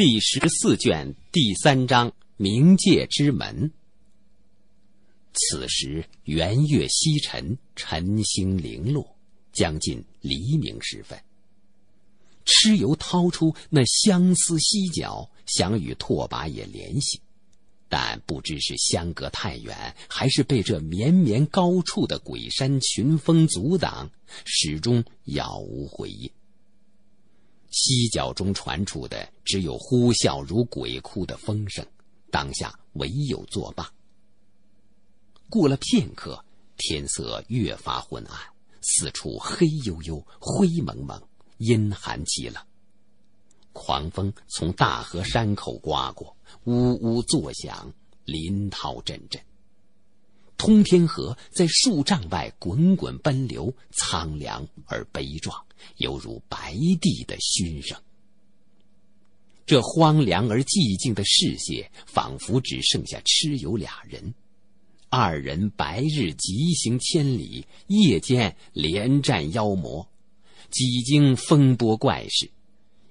第十四卷第三章冥界之门。此时圆月西沉，晨星零落，将近黎明时分。蚩尤掏出那相思犀角，想与拓跋野联系，但不知是相隔太远，还是被这绵绵高处的鬼山群峰阻挡，始终杳无回音。犀角中传出的只有呼啸如鬼哭的风声，当下唯有作罢。过了片刻，天色越发昏暗，四处黑幽幽、灰蒙蒙，阴寒极了。狂风从大河山口刮过，呜呜作响，林涛阵阵。通天河在数丈外滚滚奔流，苍凉而悲壮，犹如白帝的熏声。这荒凉而寂静的世界，仿佛只剩下蚩尤俩人。二人白日疾行千里，夜间连战妖魔，几经风波怪事，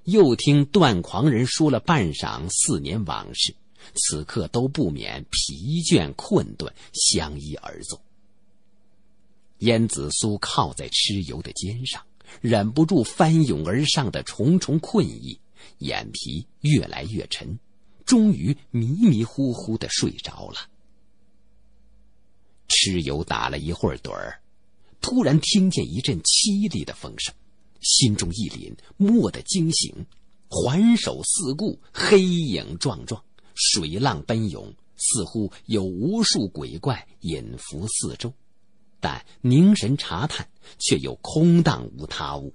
又听断狂人说了半晌四年往事。此刻都不免疲倦困顿，相依而坐。燕子苏靠在蚩尤的肩上，忍不住翻涌而上的重重困意，眼皮越来越沉，终于迷迷糊糊的睡着了。蚩尤打了一会儿盹儿，突然听见一阵凄厉的风声，心中一凛，蓦地惊醒，环首四顾，黑影幢幢。水浪奔涌，似乎有无数鬼怪隐伏四周，但凝神查探，却又空荡无他物。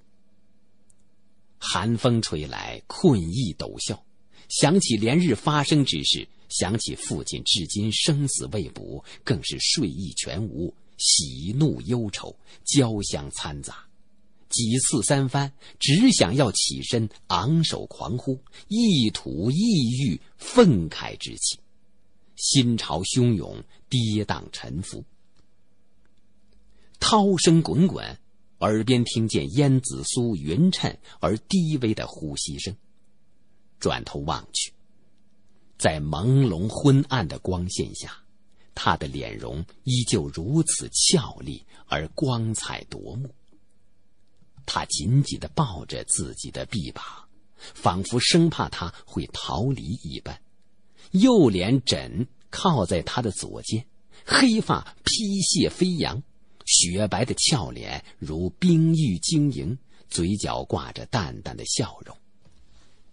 寒风吹来，困意陡峭，想起连日发生之事，想起父亲至今生死未卜，更是睡意全无，喜怒忧愁交相掺杂。几次三番，只想要起身，昂首狂呼，一吐抑郁愤慨之气。心潮汹涌，跌宕沉浮，涛声滚滚。耳边听见燕子苏匀称而低微的呼吸声。转头望去，在朦胧昏暗的光线下，他的脸容依旧如此俏丽而光彩夺目。他紧紧的抱着自己的臂膀，仿佛生怕他会逃离一般。右脸枕靠在他的左肩，黑发披泻飞扬，雪白的俏脸如冰玉晶莹，嘴角挂着淡淡的笑容。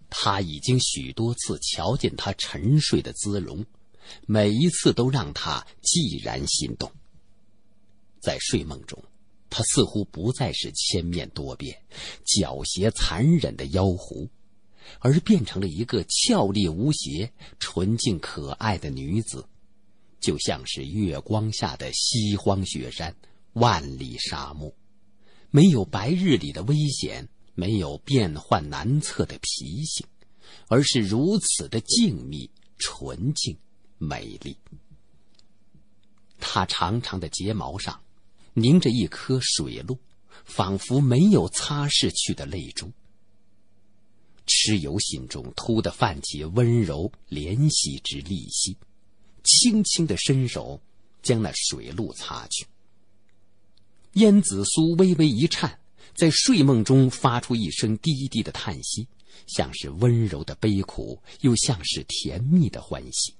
他已经许多次瞧见他沉睡的姿容，每一次都让他寂然心动。在睡梦中。她似乎不再是千面多变、狡黠残忍的妖狐，而变成了一个俏丽无邪、纯净可爱的女子，就像是月光下的西荒雪山、万里沙漠，没有白日里的危险，没有变幻难测的脾性，而是如此的静谧、纯净、美丽。她长长的睫毛上。凝着一颗水露，仿佛没有擦拭去的泪珠。蚩尤心中突地泛起温柔怜惜之利息，轻轻的伸手将那水露擦去。燕子苏微微一颤，在睡梦中发出一声低低的叹息，像是温柔的悲苦，又像是甜蜜的欢喜。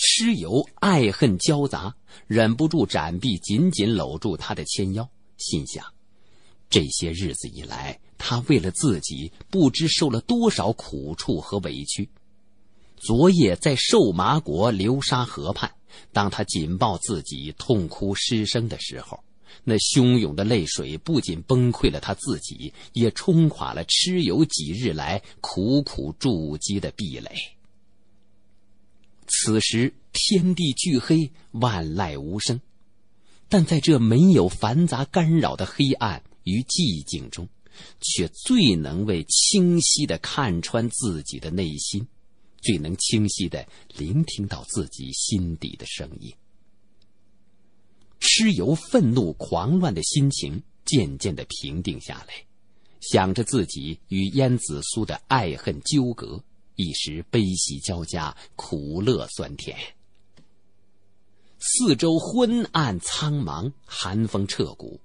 蚩尤爱恨交杂，忍不住展臂紧紧搂住他的纤腰，心想：这些日子以来，他为了自己不知受了多少苦处和委屈。昨夜在瘦麻国流沙河畔，当他紧抱自己痛哭失声的时候，那汹涌的泪水不仅崩溃了他自己，也冲垮了蚩尤几日来苦苦筑基的壁垒。此时天地俱黑，万籁无声，但在这没有繁杂干扰的黑暗与寂静中，却最能为清晰的看穿自己的内心，最能清晰的聆听到自己心底的声音。蚩尤愤怒狂乱的心情渐渐地平定下来，想着自己与燕子苏的爱恨纠葛。一时悲喜交加，苦乐酸甜。四周昏暗苍茫，寒风彻骨。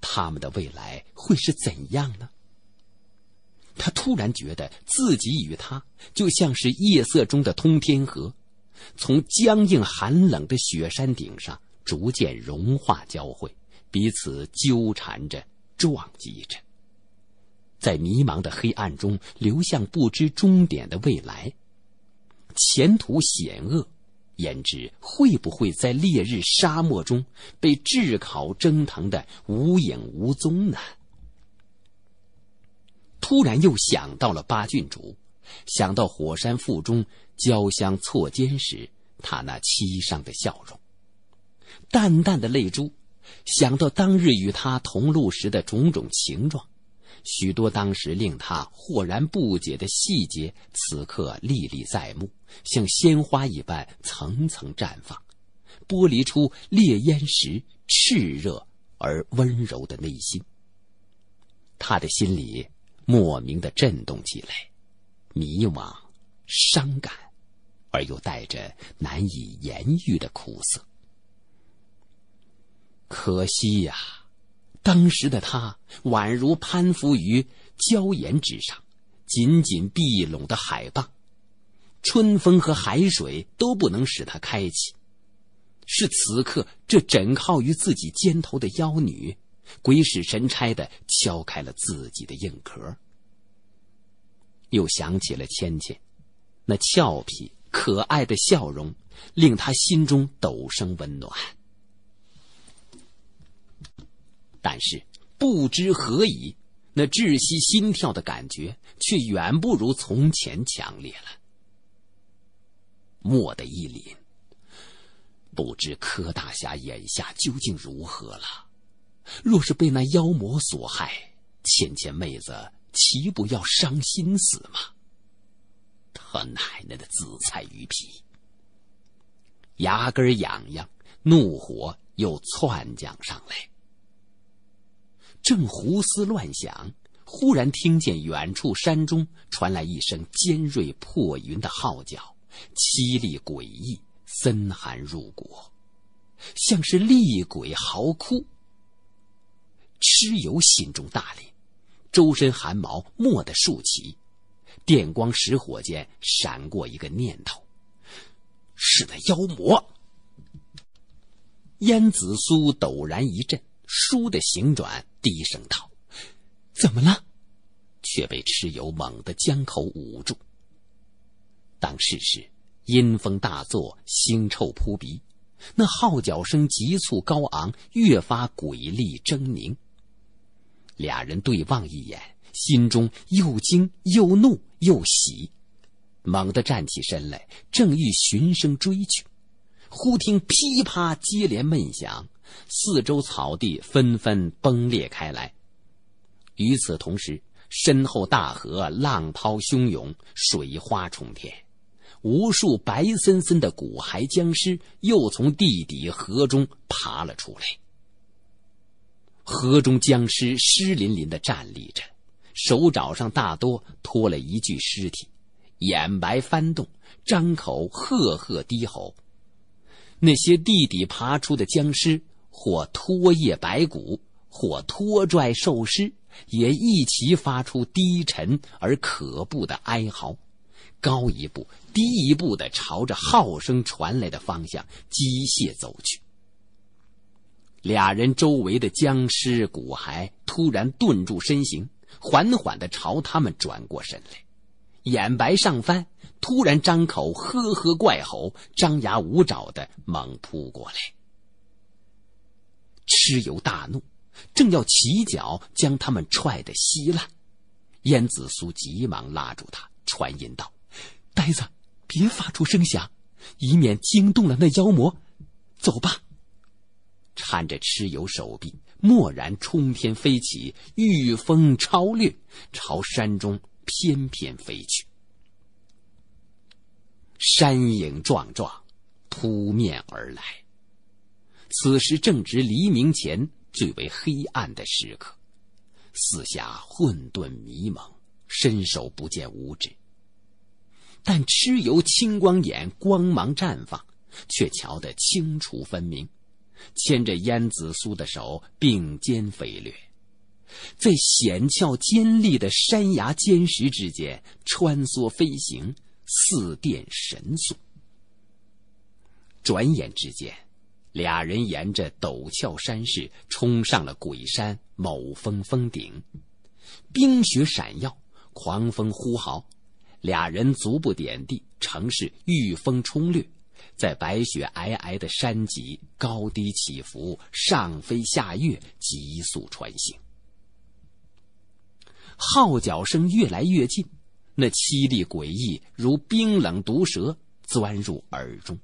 他们的未来会是怎样呢？他突然觉得自己与他，就像是夜色中的通天河，从僵硬寒冷的雪山顶上逐渐融化交汇，彼此纠缠着，撞击着。在迷茫的黑暗中，流向不知终点的未来，前途险恶，焉知会不会在烈日沙漠中被炙烤蒸腾的无影无踪呢？突然又想到了八郡主，想到火山腹中交相错肩时，她那凄伤的笑容，淡淡的泪珠，想到当日与她同路时的种种情状。许多当时令他豁然不解的细节，此刻历历在目，像鲜花一般层层绽放，剥离出烈焰时炽热而温柔的内心。他的心里莫名的震动起来，迷茫、伤感，而又带着难以言喻的苦涩。可惜呀。当时的他宛如攀附于礁岩之上，紧紧闭拢的海蚌，春风和海水都不能使他开启。是此刻这枕靠于自己肩头的妖女，鬼使神差的敲开了自己的硬壳，又想起了芊芊那俏皮可爱的笑容，令他心中陡生温暖。但是不知何以，那窒息心跳的感觉却远不如从前强烈了。蓦地一凛，不知柯大侠眼下究竟如何了？若是被那妖魔所害，芊芊妹子岂不要伤心死吗？他奶奶的紫菜鱼皮！牙根痒痒，怒火又窜将上来。正胡思乱想，忽然听见远处山中传来一声尖锐破云的号角，凄厉诡异，森寒入骨，像是厉鬼嚎哭。蚩尤心中大凛，周身汗毛蓦地竖起，电光石火间闪过一个念头：是那妖魔。燕子苏陡然一震。倏地行转，低声道：“怎么了？”却被蚩尤猛地将口捂住。当世时，阴风大作，腥臭扑鼻，那号角声急促高昂，越发鬼厉狰狞。俩人对望一眼，心中又惊又怒又喜，猛地站起身来，正欲循声追去，忽听噼啪接连闷响。四周草地纷纷崩裂开来，与此同时，身后大河浪涛汹涌，水花冲天，无数白森森的骨骸僵尸又从地底河中爬了出来。河中僵尸湿淋淋的站立着，手爪上大多拖了一具尸体，眼白翻动，张口赫赫低吼。那些地底爬出的僵尸。或拖曳白骨，或拖拽兽尸，也一齐发出低沉而可怖的哀嚎，高一步低一步的朝着号声传来的方向机械走去。俩人周围的僵尸骨骸突然顿住身形，缓缓的朝他们转过身来，眼白上翻，突然张口呵呵怪吼，张牙舞爪的猛扑过来。蚩尤大怒，正要起脚将他们踹得稀烂，燕子苏急忙拉住他，传音道：“呆子，别发出声响，以免惊动了那妖魔。走吧。”搀着蚩尤手臂，蓦然冲天飞起，御风超掠，朝山中翩翩飞去。山影幢幢，扑面而来。此时正值黎明前最为黑暗的时刻，四下混沌迷蒙，伸手不见五指。但蚩尤青光眼光芒绽放，却瞧得清楚分明。牵着燕子苏的手并肩飞掠，在险峭尖利的山崖坚石之间穿梭飞行，似电神速。转眼之间。俩人沿着陡峭山势冲上了鬼山某峰峰顶，冰雪闪耀，狂风呼号。俩人足不点地，城市遇风冲掠，在白雪皑皑的山脊高低起伏，上飞下跃，急速穿行。号角声越来越近，那凄厉诡异，如冰冷毒蛇钻入耳中。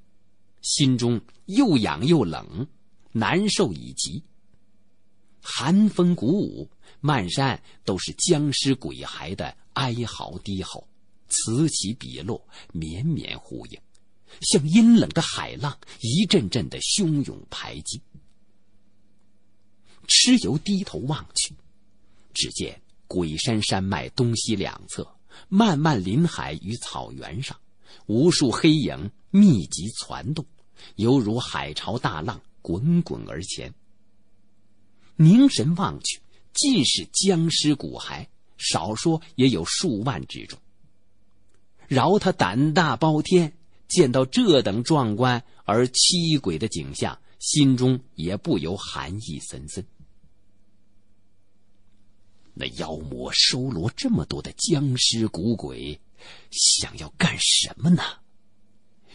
心中又痒又冷，难受已极。寒风鼓舞，漫山都是僵尸鬼孩的哀嚎低吼，此起彼落，绵绵呼应，像阴冷的海浪一阵阵的汹涌排击。蚩尤低头望去，只见鬼山山脉东西两侧漫漫林海与草原上，无数黑影密集攒动。犹如海潮大浪滚滚而前。凝神望去，尽是僵尸骨骸，少说也有数万之众。饶他胆大包天，见到这等壮观而凄鬼的景象，心中也不由寒意森森。那妖魔收罗这么多的僵尸骨鬼，想要干什么呢？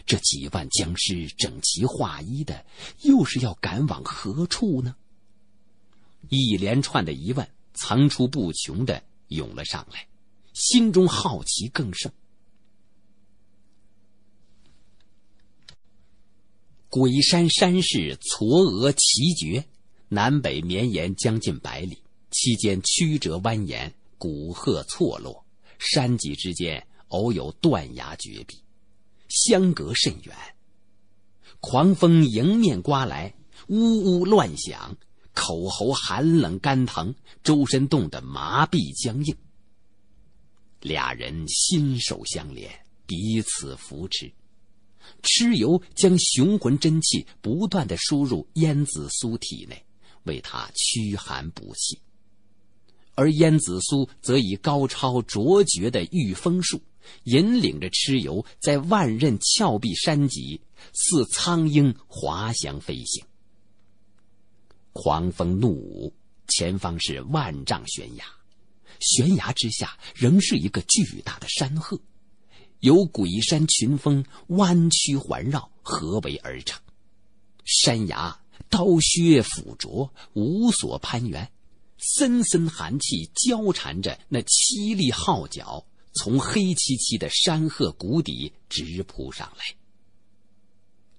这几万僵尸整齐划一的，又是要赶往何处呢？一连串的疑问层出不穷的涌了上来，心中好奇更盛。鬼山山势嵯峨奇绝，南北绵延将近百里，其间曲折蜿蜒，古壑错落，山脊之间偶有断崖绝壁。相隔甚远，狂风迎面刮来，呜呜乱响，口喉寒冷干疼，周身冻得麻痹僵硬。俩人心手相连，彼此扶持，蚩尤将雄浑真气不断的输入燕子苏体内，为他驱寒补气，而燕子苏则以高超卓绝的御风术。引领着蚩尤在万仞峭壁山脊似苍鹰滑翔飞行，狂风怒舞，前方是万丈悬崖，悬崖之下仍是一个巨大的山壑，由鬼山群峰弯曲环绕合围而成。山崖刀削斧凿，无所攀援，森森寒气交缠着那凄厉号角。从黑漆漆的山壑谷底直扑上来，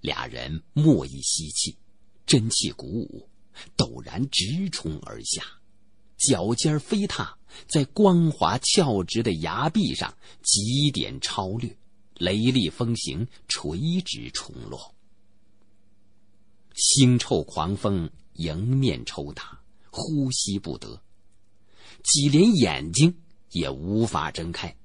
俩人默一吸气，真气鼓舞，陡然直冲而下，脚尖飞踏在光滑峭直的崖壁上，几点超掠，雷厉风行，垂直冲落。腥臭狂风迎面抽打，呼吸不得，几连眼睛也无法睁开。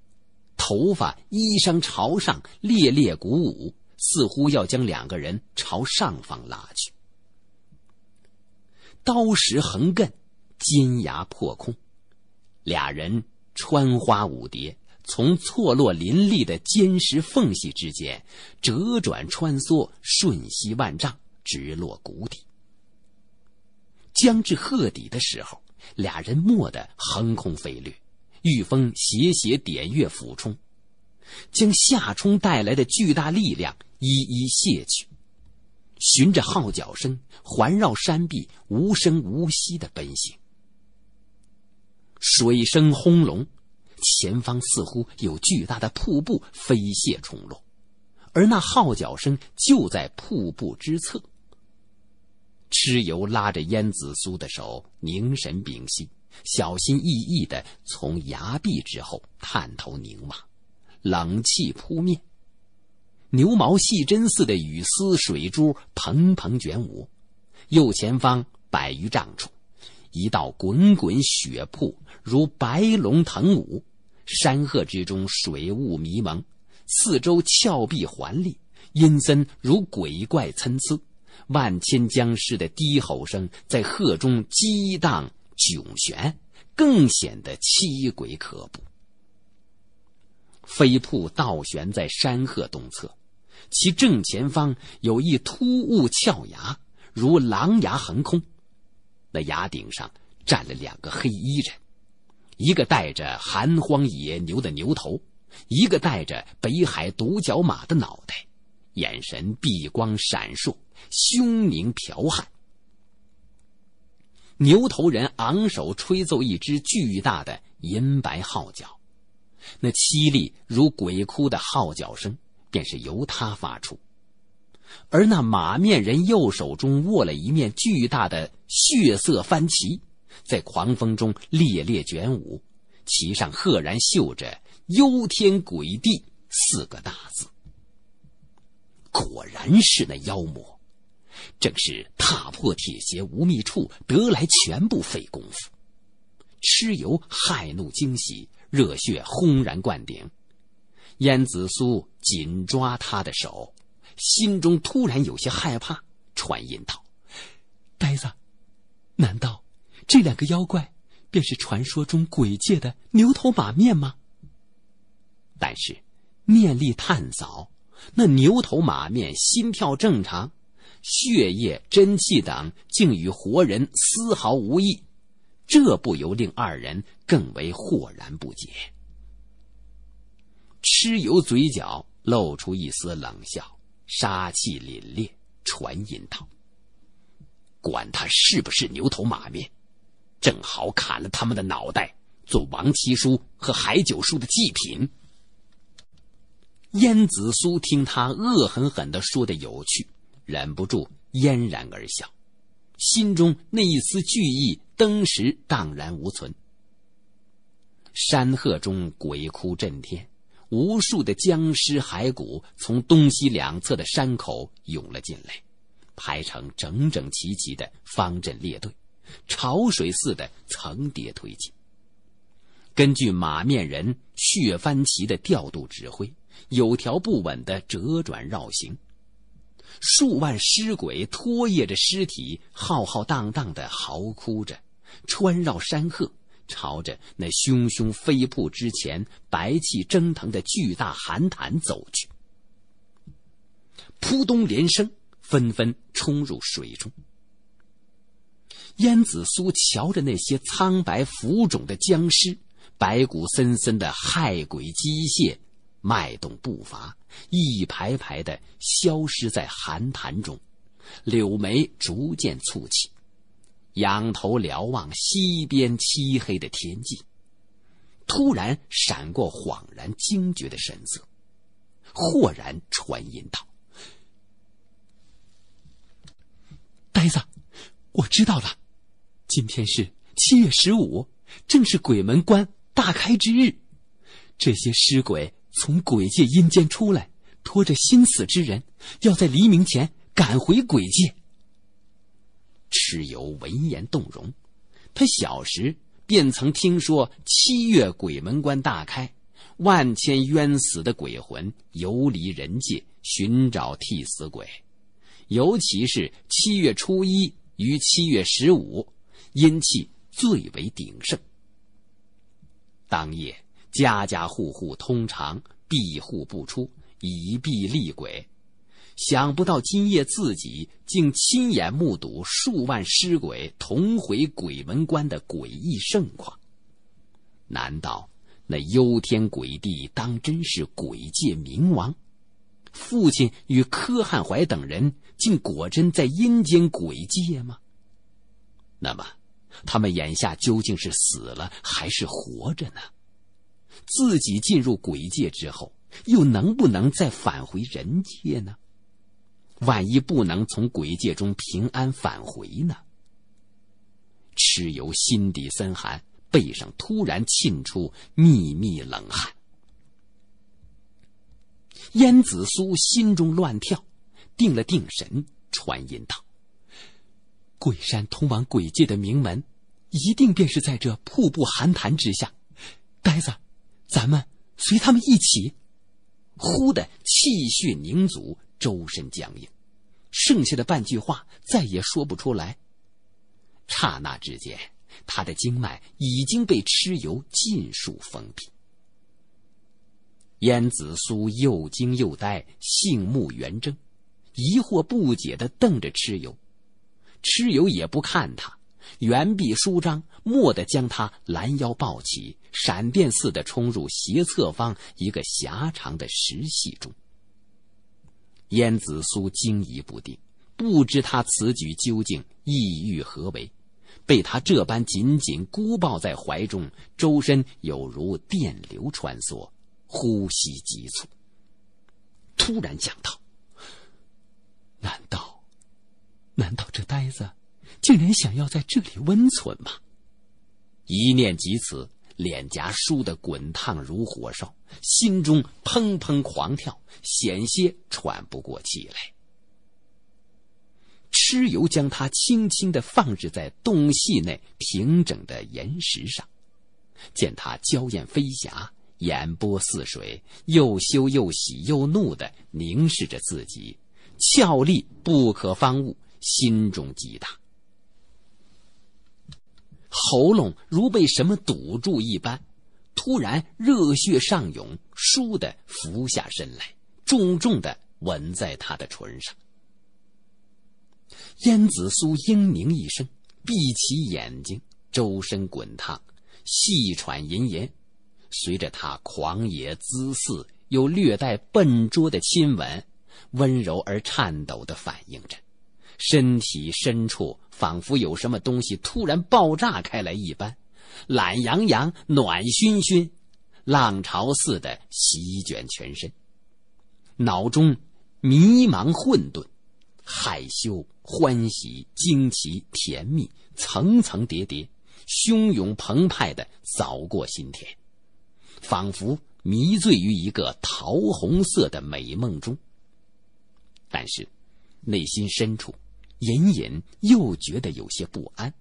头发、衣裳朝上，猎猎鼓舞，似乎要将两个人朝上方拉去。刀石横亘，尖牙破空，俩人穿花舞蝶，从错落林立的坚实缝隙之间折转穿梭，瞬息万丈，直落谷底。将至贺底的时候，俩人蓦地横空飞掠。飓风斜斜点月俯冲，将下冲带来的巨大力量一一卸去。循着号角声，环绕山壁，无声无息的奔行。水声轰隆，前方似乎有巨大的瀑布飞泻冲落，而那号角声就在瀑布之侧。蚩尤拉着燕子苏的手，凝神屏息。小心翼翼地从崖壁之后探头凝望，冷气扑面，牛毛细针似的雨丝、水珠蓬蓬卷舞。右前方百余丈处，一道滚滚血瀑如白龙腾舞，山壑之中水雾迷蒙，四周峭壁环立，阴森如鬼怪参差。万千僵尸的低吼声在壑中激荡。囧悬更显得凄鬼可怖。飞瀑倒悬在山壑东侧，其正前方有一突兀峭崖，如狼牙横空。那崖顶上站了两个黑衣人，一个带着寒荒野牛的牛头，一个带着北海独角马的脑袋，眼神避光闪烁，凶狞剽悍。牛头人昂首吹奏一支巨大的银白号角，那凄厉如鬼哭的号角声便是由他发出。而那马面人右手中握了一面巨大的血色幡旗，在狂风中猎猎卷舞，旗上赫然绣着“幽天鬼地”四个大字。果然是那妖魔。正是踏破铁鞋无觅处，得来全不费工夫。蚩尤骇怒惊喜，热血轰然灌顶。燕子苏紧抓他的手，心中突然有些害怕，传音道：“呆子，难道这两个妖怪便是传说中鬼界的牛头马面吗？”但是，念力探扫，那牛头马面心跳正常。血液、真气等，竟与活人丝毫无异，这不由令二人更为豁然不解。蚩尤嘴角露出一丝冷笑，杀气凛冽，传音道：“管他是不是牛头马面，正好砍了他们的脑袋，做王七叔和海九叔的祭品。”燕子苏听他恶狠狠的说的有趣。忍不住嫣然而笑，心中那一丝惧意登时荡然无存。山壑中鬼哭震天，无数的僵尸骸骨从东西两侧的山口涌了进来，排成整整齐齐的方阵列队，潮水似的层叠推进。根据马面人血帆旗的调度指挥，有条不紊的折转绕行。数万尸鬼拖曳着尸体，浩浩荡荡地嚎哭着，穿绕山壑，朝着那汹汹飞瀑之前白气蒸腾的巨大寒潭走去。扑通连声，纷纷冲入水中。燕子苏瞧着那些苍白浮肿的僵尸，白骨森森的骇鬼机械。迈动步伐，一排排的消失在寒潭中，柳眉逐渐蹙起，仰头瞭望西边漆黑的天际，突然闪过恍然惊觉的神色，豁然传音道：“呆子，我知道了，今天是七月十五，正是鬼门关大开之日，这些尸鬼。”从鬼界阴间出来，拖着心死之人，要在黎明前赶回鬼界。蚩尤闻言动容，他小时便曾听说七月鬼门关大开，万千冤死的鬼魂游离人界寻找替死鬼，尤其是七月初一与七月十五，阴气最为鼎盛。当夜。家家户户通常闭户不出，以避厉鬼。想不到今夜自己竟亲眼目睹数万尸鬼同回鬼门关的诡异盛况。难道那幽天鬼帝当真是鬼界冥王？父亲与柯汉怀等人竟果真在阴间鬼界吗？那么，他们眼下究竟是死了还是活着呢？自己进入鬼界之后，又能不能再返回人界呢？万一不能从鬼界中平安返回呢？蚩尤心底森寒，背上突然沁出密密冷汗。燕子苏心中乱跳，定了定神，传音道：“鬼山通往鬼界的名门，一定便是在这瀑布寒潭之下，呆子。”咱们随他们一起。忽的气血凝阻，周身僵硬，剩下的半句话再也说不出来。刹那之间，他的经脉已经被蚩尤尽数封闭。燕子苏又惊又呆，杏目圆睁，疑惑不解的瞪着蚩尤。蚩尤也不看他。原臂舒张，蓦地将他拦腰抱起，闪电似的冲入斜侧方一个狭长的石隙中。燕子苏惊疑不定，不知他此举究竟意欲何为，被他这般紧紧箍抱在怀中，周身有如电流穿梭，呼吸急促。突然想到。竟然想要在这里温存吗？一念及此，脸颊输得滚烫如火烧，心中砰砰狂跳，险些喘不过气来。蚩尤将他轻轻的放置在洞隙内平整的岩石上，见他娇艳飞霞，眼波似水，又羞又喜又怒的凝视着自己，俏丽不可方物，心中极大。喉咙如被什么堵住一般，突然热血上涌，倏地伏下身来，重重地吻在他的唇上。燕子苏嘤咛一声，闭起眼睛，周身滚烫，细喘吟吟，随着他狂野、恣肆又略带笨拙的亲吻，温柔而颤抖地反应着，身体深处。仿佛有什么东西突然爆炸开来一般，懒洋洋、暖熏熏，浪潮似的席卷全身。脑中迷茫混沌，害羞、欢喜、惊奇、甜蜜，层层叠叠，汹涌澎湃的扫过心田，仿佛迷醉于一个桃红色的美梦中。但是，内心深处。隐隐又觉得有些不安。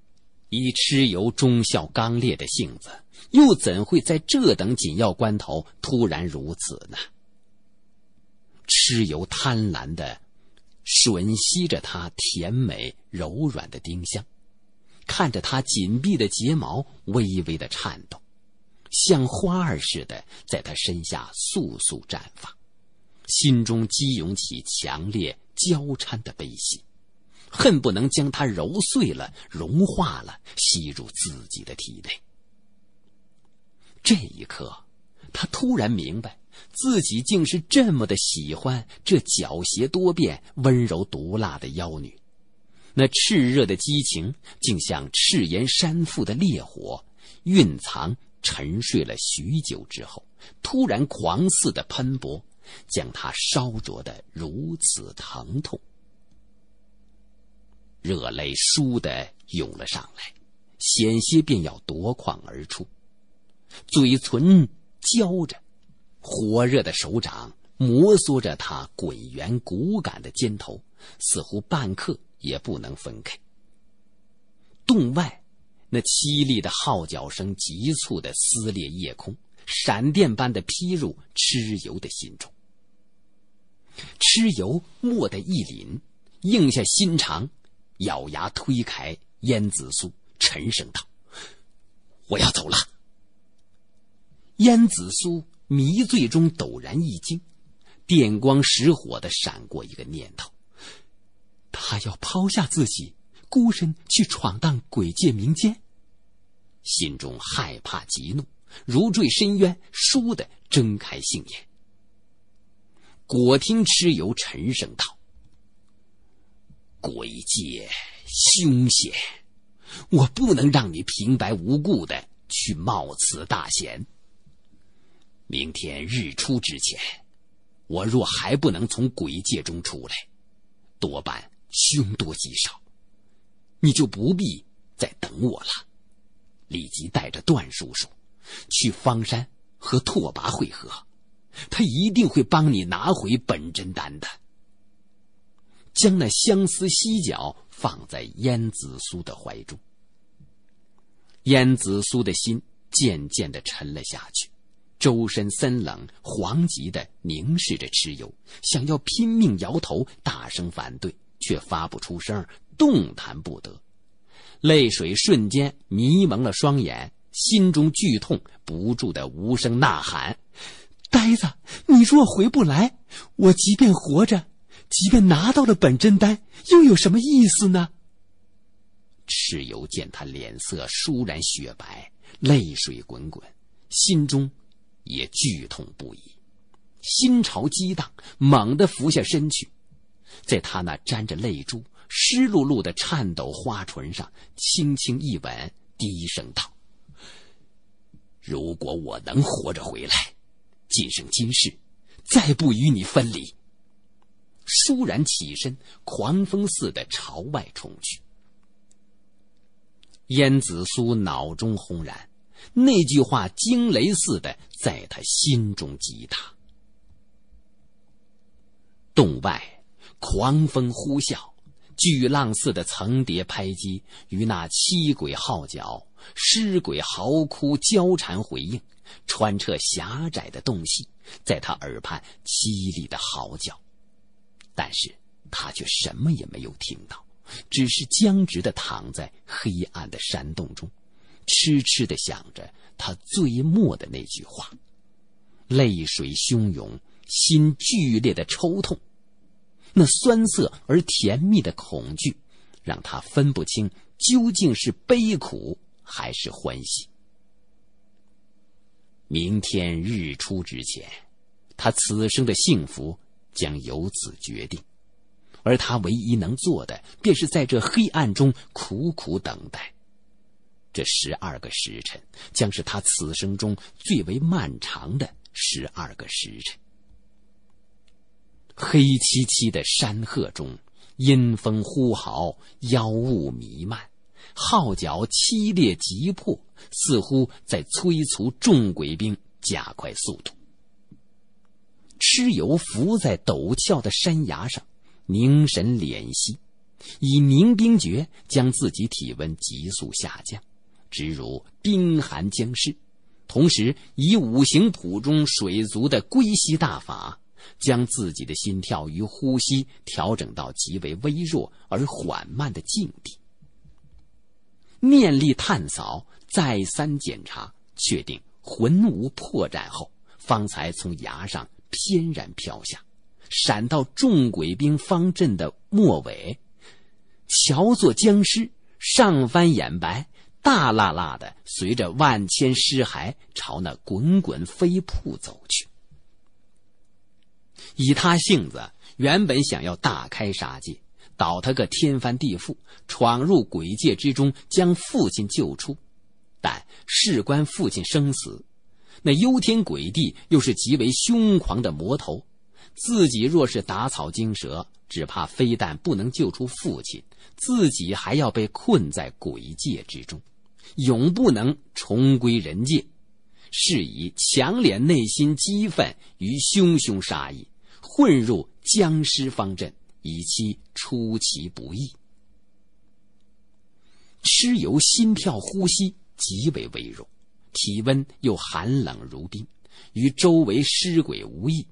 以蚩尤忠孝刚烈的性子，又怎会在这等紧要关头突然如此呢？蚩尤贪婪的吮吸着她甜美柔软的丁香，看着她紧闭的睫毛微微的颤抖，像花儿似的在她身下簌簌绽放，心中激涌起强烈交缠的悲喜。恨不能将它揉碎了、融化了，吸入自己的体内。这一刻，他突然明白，自己竟是这么的喜欢这狡黠多变、温柔毒辣的妖女。那炽热的激情，竟像赤炎山腹的烈火，蕴藏沉睡了许久之后，突然狂似的喷薄，将他烧灼的如此疼痛。热泪倏地涌了上来，险些便要夺眶而出，嘴唇焦着，火热的手掌摩挲着他滚圆骨感的肩头，似乎半刻也不能分开。洞外，那凄厉的号角声急促的撕裂夜空，闪电般的劈入蚩尤的心中。蚩尤蓦地一凛，硬下心肠。咬牙推开燕子苏，沉声道：“我要走了。”燕子苏迷醉中陡然一惊，电光石火的闪过一个念头：他要抛下自己，孤身去闯荡鬼界民间。心中害怕极怒，如坠深渊，倏的睁开杏眼，果听蚩尤沉声道。鬼界凶险，我不能让你平白无故的去冒此大险。明天日出之前，我若还不能从鬼界中出来，多半凶多吉少，你就不必再等我了。立即带着段叔叔去方山和拓跋会合，他一定会帮你拿回本真丹的。将那相思犀角放在燕子苏的怀中，燕子苏的心渐渐的沉了下去，周身森冷、惶急的凝视着蚩尤，想要拼命摇头、大声反对，却发不出声，动弹不得，泪水瞬间迷蒙了双眼，心中剧痛，不住的无声呐喊：“呆子，你若回不来，我即便活着。”即便拿到了本真丹，又有什么意思呢？蚩尤见他脸色倏然雪白，泪水滚滚，心中也剧痛不已，心潮激荡，猛地伏下身去，在他那沾着泪珠、湿漉漉的颤抖花唇上轻轻一吻，低声道：“如果我能活着回来，今生今世，再不与你分离。”倏然起身，狂风似的朝外冲去。燕子苏脑中轰然，那句话惊雷似的在他心中击打。洞外，狂风呼啸，巨浪似的层叠拍击，与那七鬼号角、尸鬼嚎哭交缠回应，穿彻狭窄的洞隙，在他耳畔凄厉的嚎叫。但是他却什么也没有听到，只是僵直的躺在黑暗的山洞中，痴痴的想着他最末的那句话，泪水汹涌，心剧烈的抽痛，那酸涩而甜蜜的恐惧，让他分不清究竟是悲苦还是欢喜。明天日出之前，他此生的幸福。将由此决定，而他唯一能做的，便是在这黑暗中苦苦等待。这十二个时辰，将是他此生中最为漫长的十二个时辰。黑漆漆的山壑中，阴风呼号，妖雾弥漫，号角凄烈急迫，似乎在催促众鬼兵加快速度。蚩尤伏在陡峭的山崖上，凝神敛息，以凝冰诀将自己体温急速下降，直如冰寒僵尸；同时以五行谱中水族的归息大法，将自己的心跳与呼吸调整到极为微弱而缓慢的境地。念力探扫，再三检查，确定魂无破绽后，方才从崖上。翩然飘下，闪到众鬼兵方阵的末尾，乔作僵尸，上翻眼白，大辣辣的随着万千尸骸朝那滚滚飞瀑走去。以他性子，原本想要大开杀戒，倒他个天翻地覆，闯入鬼界之中将父亲救出，但事关父亲生死。那幽天鬼帝又是极为凶狂的魔头，自己若是打草惊蛇，只怕非但不能救出父亲，自己还要被困在鬼界之中，永不能重归人界。是以强敛内心激愤与凶凶杀意，混入僵尸方阵，以期出其不意。蚩尤心跳呼吸极为微弱。体温又寒冷如冰，与周围尸鬼无异。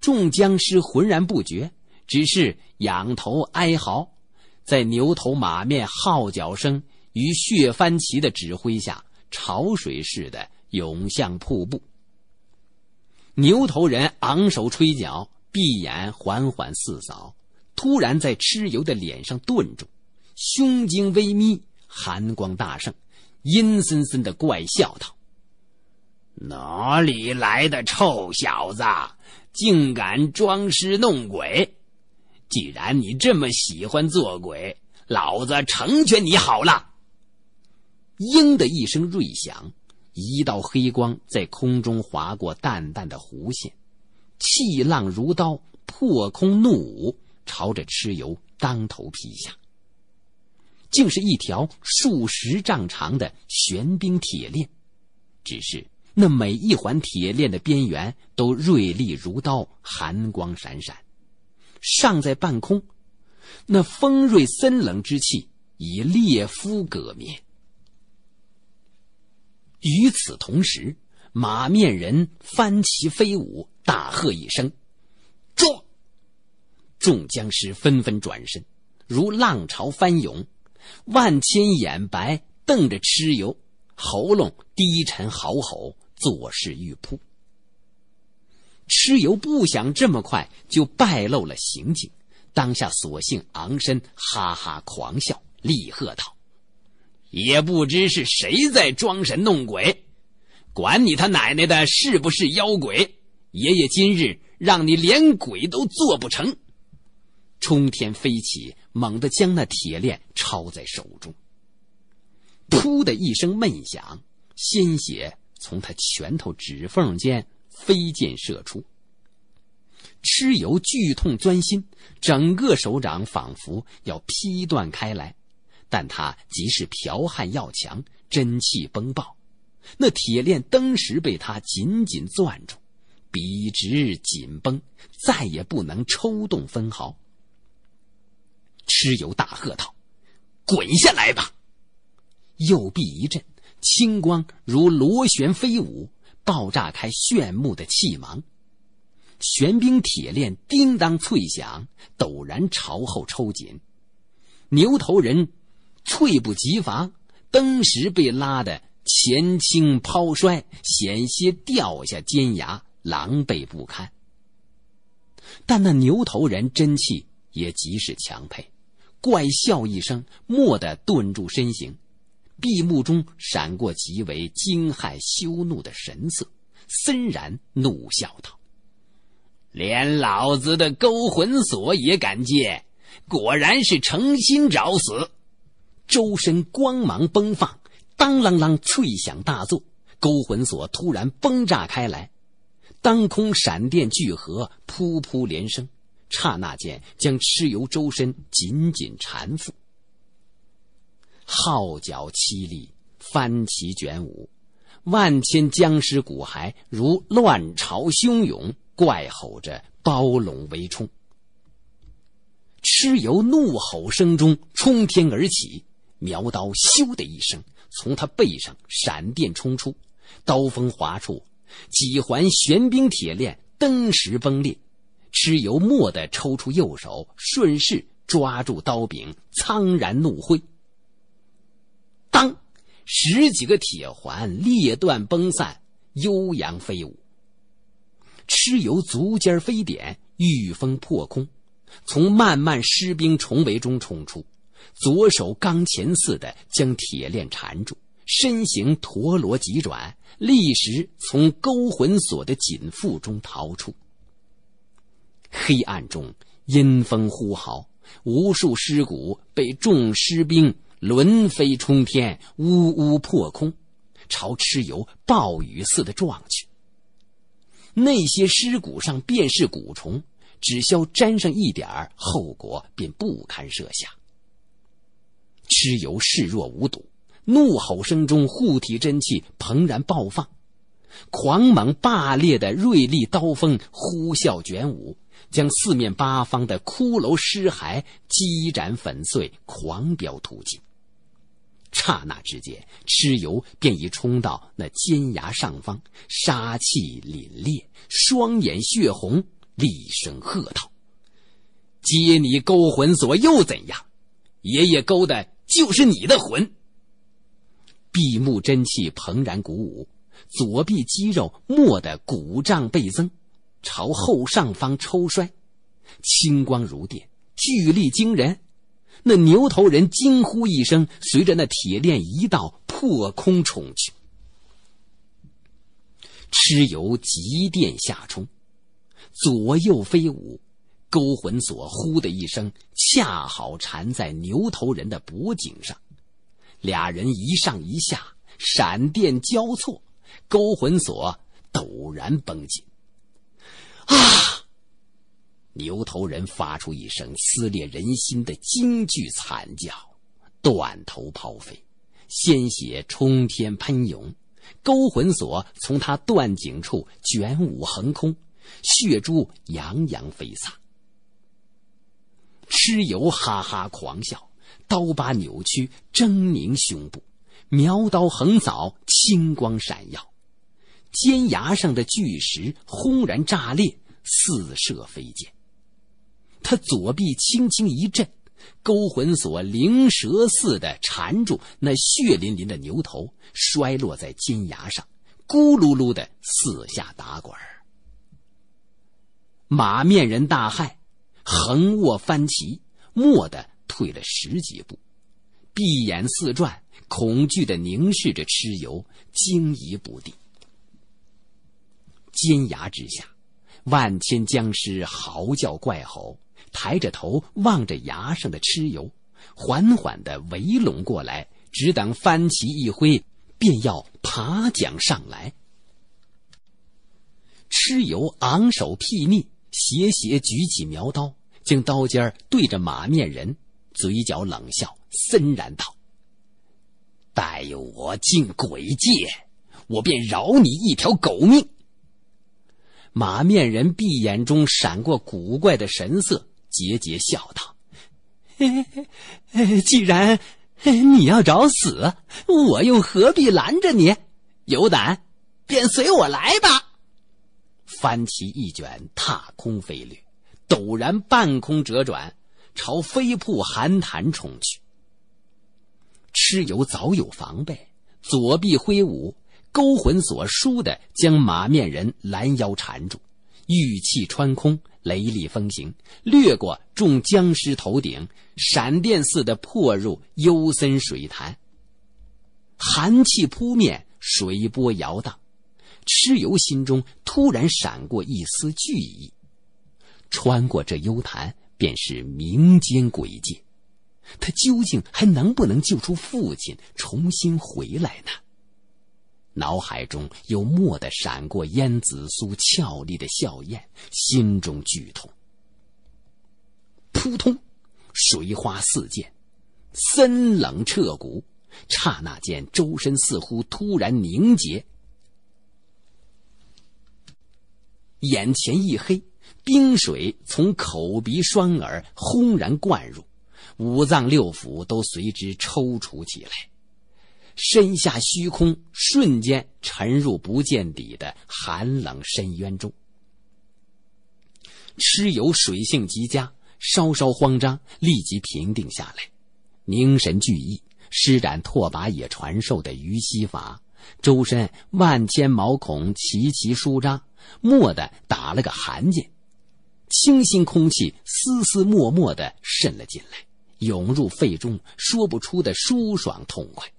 众僵尸浑然不觉，只是仰头哀嚎，在牛头马面号角声与血幡旗的指挥下，潮水似的涌向瀑布。牛头人昂首吹角，闭眼缓缓四扫，突然在蚩尤的脸上顿住，胸襟微眯，寒光大盛。阴森森的怪笑道：“哪里来的臭小子，竟敢装尸弄鬼！既然你这么喜欢做鬼，老子成全你好了。”鹰的一声锐响，一道黑光在空中划过淡淡的弧线，气浪如刀破空怒舞，朝着蚩尤当头劈下。竟是一条数十丈长的玄冰铁链，只是那每一环铁链的边缘都锐利如刀，寒光闪闪。尚在半空，那锋锐森冷之气已烈夫革面。与此同时，马面人翻旗飞舞，大喝一声：“捉！”众僵尸纷纷转身，如浪潮翻涌。万千眼白瞪着蚩尤，喉咙低沉嚎吼，作势欲扑。蚩尤不想这么快就败露了行径，当下索性昂身，哈哈狂笑，厉喝道：“也不知是谁在装神弄鬼，管你他奶奶的是不是妖鬼，爷爷今日让你连鬼都做不成！”冲天飞起，猛地将那铁链抄在手中。噗的一声闷响，鲜血从他拳头指缝间飞溅射出。蚩尤剧痛钻心，整个手掌仿佛要劈断开来，但他即是剽悍要强，真气崩爆，那铁链登时被他紧紧攥住，笔直紧绷，再也不能抽动分毫。蚩尤大喝道：“滚下来吧！”右臂一震，青光如螺旋飞舞，爆炸开炫目的气芒。玄冰铁链叮当脆响，陡然朝后抽紧。牛头人猝不及防，登时被拉得前倾抛摔，险些掉下尖牙，狼狈不堪。但那牛头人真气也极是强配，怪笑一声，蓦地顿住身形，闭目中闪过极为惊骇、羞怒的神色，森然怒笑道：“连老子的勾魂锁也敢借，果然是诚心找死！”周身光芒迸放，当啷啷脆响大作，勾魂锁突然崩炸开来，当空闪电聚合，噗噗连声。刹那间，将蚩尤周身紧紧缠缚。号角凄厉，翻旗卷舞，万千僵尸骨骸如乱潮汹涌，怪吼着包拢围冲。蚩尤怒吼声中冲天而起，苗刀咻的一声从他背上闪电冲出，刀锋划出，几环玄冰铁链登时崩裂。蚩尤蓦地抽出右手，顺势抓住刀柄，苍然怒挥。当，十几个铁环裂断崩散，悠扬飞舞。蚩尤足尖飞点，御风破空，从漫漫尸兵重围中冲出，左手钢钳似的将铁链缠住，身形陀螺急转，立时从勾魂锁的紧缚中逃出。黑暗中，阴风呼号，无数尸骨被众尸兵轮飞冲天，呜呜破空，朝蚩尤暴雨似的撞去。那些尸骨上便是蛊虫，只消沾上一点儿，后果便不堪设想。蚩尤视若无睹，怒吼声中，护体真气砰然爆发，狂猛霸烈的锐利刀锋呼啸卷舞。将四面八方的骷髅尸骸击斩粉碎，狂飙突进。刹那之间，蚩尤便已冲到那尖牙上方，杀气凛冽，双眼血红，厉声喝道：“接你勾魂锁又怎样？爷爷勾的就是你的魂！”闭目，真气怦然鼓舞，左臂肌肉蓦地鼓胀倍增。朝后上方抽摔，青光如电，巨力惊人。那牛头人惊呼一声，随着那铁链一道破空冲去。蚩尤急电下冲，左右飞舞，勾魂锁“呼”的一声，恰好缠在牛头人的脖颈上。俩人一上一下，闪电交错，勾魂锁陡然绷紧。啊！牛头人发出一声撕裂人心的惊惧惨叫，断头抛飞，鲜血冲天喷涌，勾魂锁从他断颈处卷舞横空，血珠洋洋飞洒。蚩尤哈哈狂笑，刀疤扭曲狰狞，胸部苗刀横扫，青光闪耀，尖牙上的巨石轰然炸裂。四射飞箭。他左臂轻轻一震，勾魂锁灵蛇似的缠住那血淋淋的牛头，摔落在尖牙上，咕噜噜的四下打滚马面人大骇，横卧翻骑，蓦地退了十几步，闭眼四转，恐惧的凝视着蚩尤，惊疑不定。尖牙之下。万千僵尸嚎叫怪吼，抬着头望着崖上的蚩尤，缓缓地围拢过来，只等翻旗一挥，便要爬桨上来。蚩尤昂首睥睨，斜斜举起苗刀，将刀尖对着马面人，嘴角冷笑，森然道：“待我进鬼界，我便饶你一条狗命。”马面人闭眼中闪过古怪的神色，桀桀笑道：“既然你要找死，我又何必拦着你？有胆便随我来吧！”翻旗一卷，踏空飞掠，陡然半空折转，朝飞瀑寒潭冲去。蚩尤早有防备，左臂挥舞。勾魂索倏地将马面人拦腰缠住，玉器穿空，雷厉风行，掠过众僵尸头顶，闪电似的破入幽森水潭。寒气扑面，水波摇荡，蚩尤心中突然闪过一丝惧意。穿过这幽潭，便是冥间鬼界，他究竟还能不能救出父亲，重新回来呢？脑海中又蓦地闪过燕子苏俏丽的笑靥，心中剧痛。扑通，水花四溅，森冷彻骨。刹那间，周身似乎突然凝结，眼前一黑，冰水从口鼻双耳轰然灌入，五脏六腑都随之抽搐起来。身下虚空，瞬间沉入不见底的寒冷深渊中。蚩尤水性极佳，稍稍慌张，立即平定下来，凝神聚意，施展拓跋野传授的鱼息法，周身万千毛孔齐齐舒张，蓦地打了个寒噤，清新空气丝丝默默地渗了进来，涌入肺中，说不出的舒爽痛快。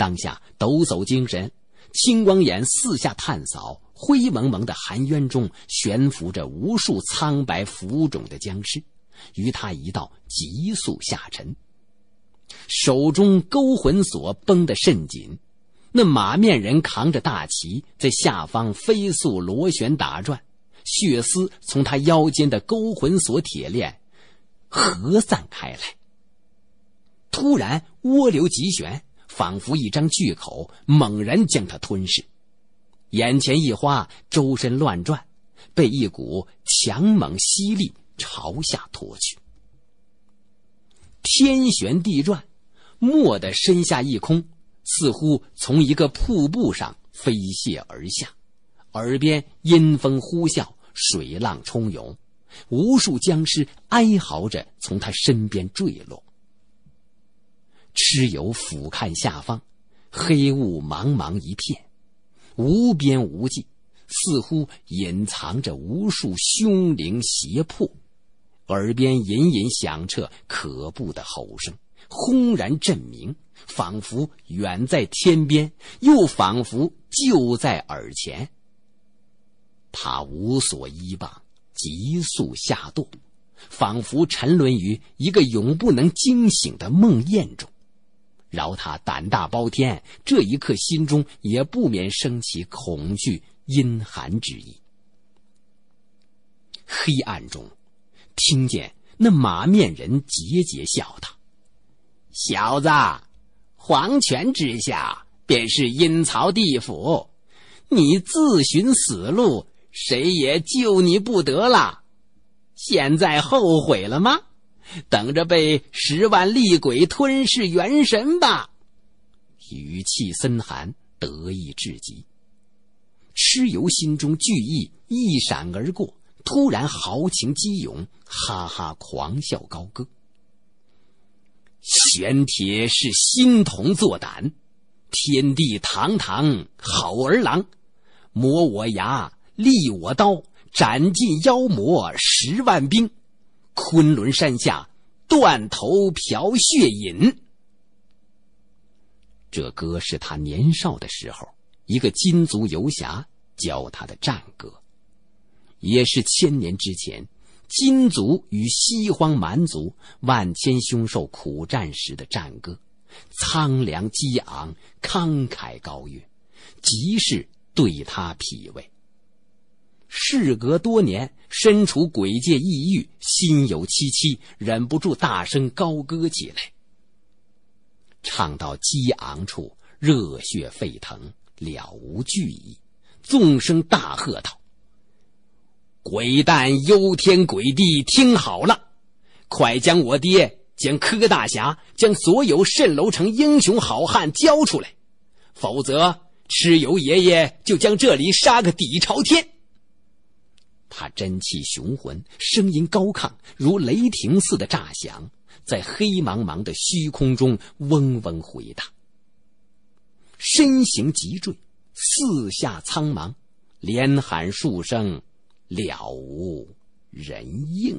当下抖擞精神，青光眼四下探扫，灰蒙蒙的寒渊中悬浮着无数苍白浮肿的僵尸，与他一道急速下沉。手中勾魂锁绷得甚紧，那马面人扛着大旗在下方飞速螺旋打转，血丝从他腰间的勾魂锁铁链合散开来。突然涡流急旋。仿佛一张巨口猛然将他吞噬，眼前一花，周身乱转，被一股强猛吸力朝下拖去。天旋地转，蓦地身下一空，似乎从一个瀑布上飞泻而下，耳边阴风呼啸，水浪冲涌，无数僵尸哀嚎着从他身边坠落。蚩尤俯瞰下方，黑雾茫茫一片，无边无际，似乎隐藏着无数凶灵邪魄。耳边隐隐响彻可怖的吼声，轰然震鸣，仿佛远在天边，又仿佛就在耳前。他无所依傍，急速下堕，仿佛沉沦于一个永不能惊醒的梦魇中。饶他胆大包天，这一刻心中也不免升起恐惧阴寒之意。黑暗中，听见那马面人桀桀笑道：“小子，黄泉之下便是阴曹地府，你自寻死路，谁也救你不得了。现在后悔了吗？”等着被十万厉鬼吞噬元神吧！语气森寒，得意至极。蚩尤心中惧意一闪而过，突然豪情激涌，哈哈狂笑高歌。玄铁是心同作胆，天地堂堂好儿郎，磨我牙，利我刀，斩尽妖魔十万兵。昆仑山下，断头瓢血饮。这歌是他年少的时候，一个金族游侠教他的战歌，也是千年之前金族与西荒蛮族万千凶兽苦战时的战歌，苍凉激昂，慷慨高远，极是对他脾胃。事隔多年，身处鬼界异域，心有戚戚，忍不住大声高歌起来。唱到激昂处，热血沸腾，了无惧意，纵声大喝道：“鬼旦、幽天、鬼地，听好了，快将我爹、将柯大侠、将所有蜃楼城英雄好汉交出来，否则，蚩尤爷爷就将这里杀个底朝天！”他真气雄浑，声音高亢，如雷霆似的炸响，在黑茫茫的虚空中嗡嗡回荡。身形急坠，四下苍茫，连喊数声，了无人应。